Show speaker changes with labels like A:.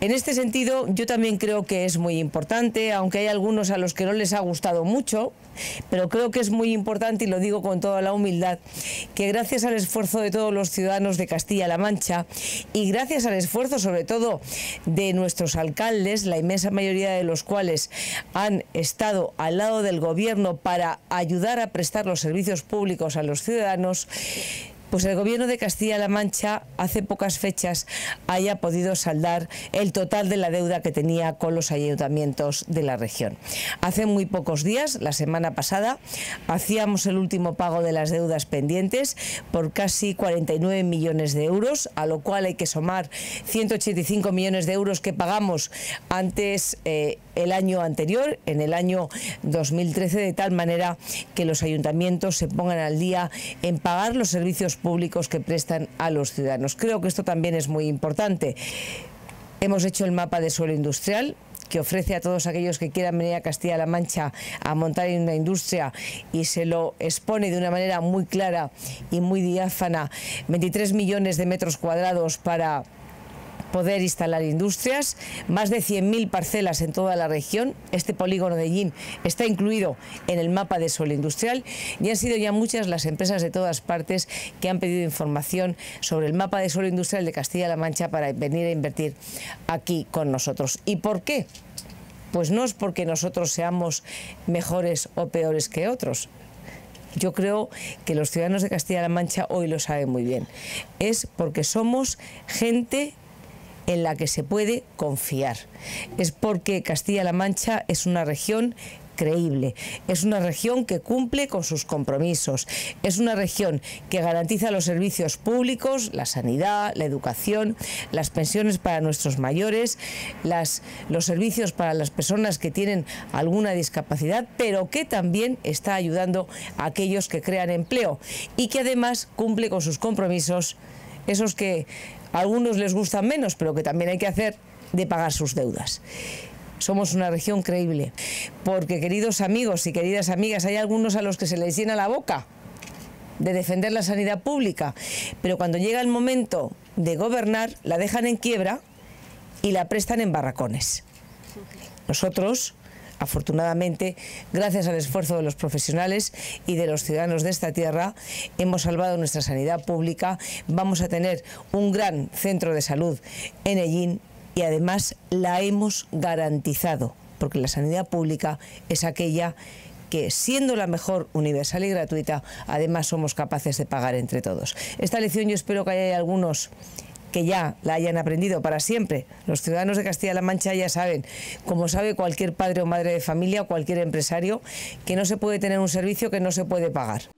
A: En este sentido, yo también creo que es muy importante, aunque hay algunos a los que no les ha gustado mucho, pero creo que es muy importante, y lo digo con toda la humildad, que gracias al esfuerzo de todos los ciudadanos de Castilla-La Mancha y gracias al esfuerzo sobre todo de nuestros alcaldes, la inmensa mayoría de los cuales han estado al lado del gobierno para ayudar a prestar los servicios públicos a los ciudadanos, pues el gobierno de Castilla-La Mancha hace pocas fechas haya podido saldar el total de la deuda que tenía con los ayuntamientos de la región. Hace muy pocos días, la semana pasada, hacíamos el último pago de las deudas pendientes por casi 49 millones de euros, a lo cual hay que sumar 185 millones de euros que pagamos antes eh, el año anterior, en el año 2013, de tal manera que los ayuntamientos se pongan al día en pagar los servicios públicos que prestan a los ciudadanos. Creo que esto también es muy importante. Hemos hecho el mapa de suelo industrial, que ofrece a todos aquellos que quieran venir a Castilla-La Mancha a montar en una industria y se lo expone de una manera muy clara y muy diáfana. 23 millones de metros cuadrados para poder instalar industrias, más de 100.000 parcelas en toda la región. Este polígono de Yin está incluido en el mapa de suelo industrial y han sido ya muchas las empresas de todas partes que han pedido información sobre el mapa de suelo industrial de Castilla-La Mancha para venir a invertir aquí con nosotros. ¿Y por qué? Pues no es porque nosotros seamos mejores o peores que otros, yo creo que los ciudadanos de Castilla-La Mancha hoy lo saben muy bien. Es porque somos gente en la que se puede confiar. Es porque Castilla-La Mancha es una región creíble. Es una región que cumple con sus compromisos. Es una región que garantiza los servicios públicos, la sanidad, la educación, las pensiones para nuestros mayores, los servicios para las personas que tienen alguna discapacidad, pero que también está ayudando a aquellos que crean empleo y que además cumple con sus compromisos esos que a algunos les gustan menos, pero que también hay que hacer de pagar sus deudas. Somos una región creíble, porque queridos amigos y queridas amigas, hay algunos a los que se les llena la boca de defender la sanidad pública, pero cuando llega el momento de gobernar, la dejan en quiebra y la prestan en barracones. Nosotros Afortunadamente, gracias al esfuerzo de los profesionales y de los ciudadanos de esta tierra, hemos salvado nuestra sanidad pública. Vamos a tener un gran centro de salud en Ellín y además la hemos garantizado, porque la sanidad pública es aquella que siendo la mejor, universal y gratuita, además somos capaces de pagar entre todos. Esta lección yo espero que haya algunos que ya la hayan aprendido para siempre. Los ciudadanos de Castilla-La Mancha ya saben, como sabe cualquier padre o madre de familia o cualquier empresario, que no se puede tener un servicio que no se puede pagar.